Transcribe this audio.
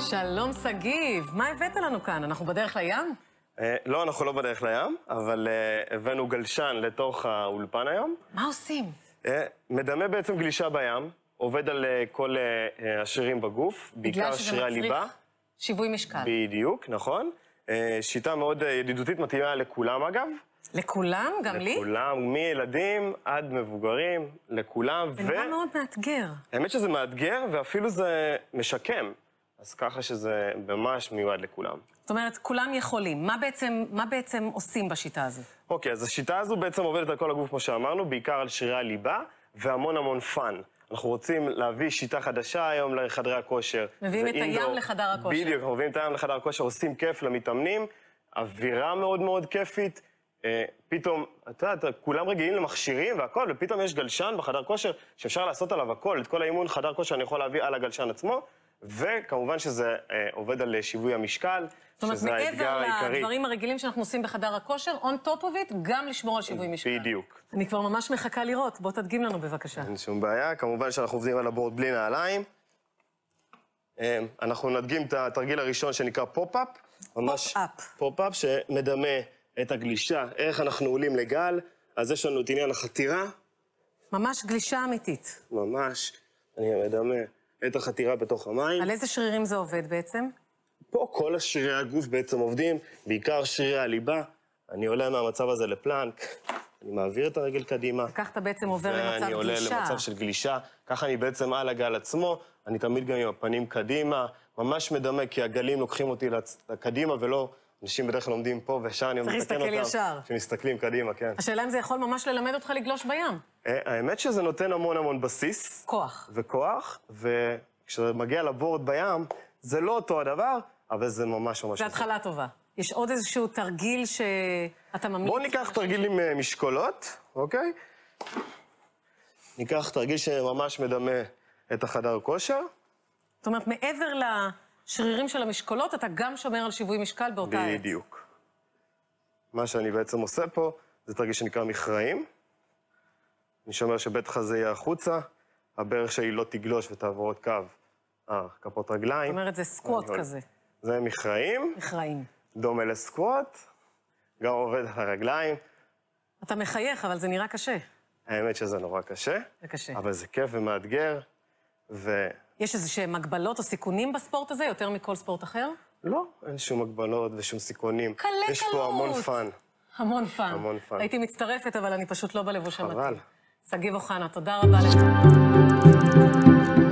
שלום, שגיב. מה הבאת לנו כאן? אנחנו בדרך לים? אה, לא, אנחנו לא בדרך לים, אבל אה, הבאנו גלשן לתוך האולפן היום. מה עושים? אה, מדמה בעצם גלישה בים, עובד על כל השרירים בגוף, בעיקר שרירי הליבה. שיווי משקל. בדיוק, נכון. שיטה מאוד ידידותית, מתאימה לכולם אגב. לכולם? גם לכולם, לי? לכולם, מילדים עד מבוגרים, לכולם. זה ו... מאוד מאתגר. האמת שזה מאתגר, ואפילו זה משקם. אז ככה שזה ממש מיועד לכולם. זאת אומרת, כולם יכולים. מה בעצם, מה בעצם עושים בשיטה הזו? אוקיי, okay, אז השיטה הזו בעצם עובדת על כל הגוף, כמו שאמרנו, בעיקר על שרירי הליבה והמון המון פאן. אנחנו רוצים להביא שיטה חדשה היום לחדרי הכושר. מביאים את הים דור... לחדר הכושר. בדיוק, אנחנו מביאים את הים לחדר הכושר, עושים כיף למתאמנים, אווירה מאוד מאוד כיפית. אה, פתאום, אתה יודע, כולם רגילים למכשירים והכול, ופתאום יש גלשן בחדר כושר שאפשר לעשות עליו הכול, את כל האימון חדר כושר אני יכול להביא על הגלשן עצמו. וכמובן שזה אה, עובד על שיווי המשקל, שזה האתגר העיקרי. זאת אומרת, מעבר לדברים הרגילים שאנחנו עושים בחדר הכושר, on top of it, גם לשמור על שיווי משקל. בדיוק. אני כבר ממש מחכה לראות, בוא תדגים לנו בבקשה. אין שום בעיה, כמובן שאנחנו עובדים על הבורד בלי נעליים. אה, אנחנו נדגים את התרגיל הראשון שנקרא פופ-אפ. ממש פופ-אפ. שמדמה את הגלישה, איך אנחנו עולים לגל, אז יש לנו את עניין החתירה. ממש גלישה אמיתית. ממש. אני מדמה. את החתירה בתוך המים. על איזה שרירים זה עובד בעצם? פה כל השרירי הגוף בעצם עובדים, בעיקר שרירי הליבה. אני עולה מהמצב הזה לפלנק, אני מעביר את הרגל קדימה. וכך אתה בעצם עובר למצב גלישה. ואני עולה למצב של גלישה. ככה אני בעצם על הגל עצמו, אני תמיד גם עם הפנים קדימה, ממש מדמה, כי הגלים לוקחים אותי לצ... קדימה ולא אנשים בדרך כלל עומדים פה, ושם אני מתקן אותם. צריך להסתכל ישר. כשמסתכלים קדימה, כן. השאלה אם זה יכול ממש ללמד אותך לגלוש בים. אה, האמת שזה נותן המון המון בסיס. כוח. וכוח, וכשזה מגיע לבורד בים, זה לא אותו הדבר, אבל זה ממש ממש... זה נכון. התחלה טובה. יש עוד איזשהו תרגיל שאתה ממליץ? בואו ניקח תרגיל עם אה, משקולות, אוקיי? ניקח תרגיל שממש מדמה את החדר כושר. זאת אומרת, מעבר ל... השרירים של המשקולות, אתה גם שומר על שיווי משקל באותה עת. בדיוק. מה שאני בעצם עושה פה, זה תרגיש שנקרא מכרעים. אני שומר שבית חזה יהיה החוצה, הברך שלי לא תגלוש ותעבור עוד קו, אה, כפות רגליים. זאת אומרת, זה סקווט כזה. זה מכרעים. מכרעים. דומה לסקווט, גם עובד על הרגליים. אתה מחייך, אבל זה נראה קשה. האמת שזה נורא קשה. זה קשה. אבל זה כיף ומאתגר, ו... יש איזה שהם הגבלות או סיכונים בספורט הזה, יותר מכל ספורט אחר? לא, אין שום הגבלות ושום סיכונים. קלה קלות. יש פה המון פאן. המון פאן. המון פאן. הייתי מצטרפת, אבל אני פשוט לא בלבוש המתאים. חבל. שגיב אוחנה, תודה רבה לך.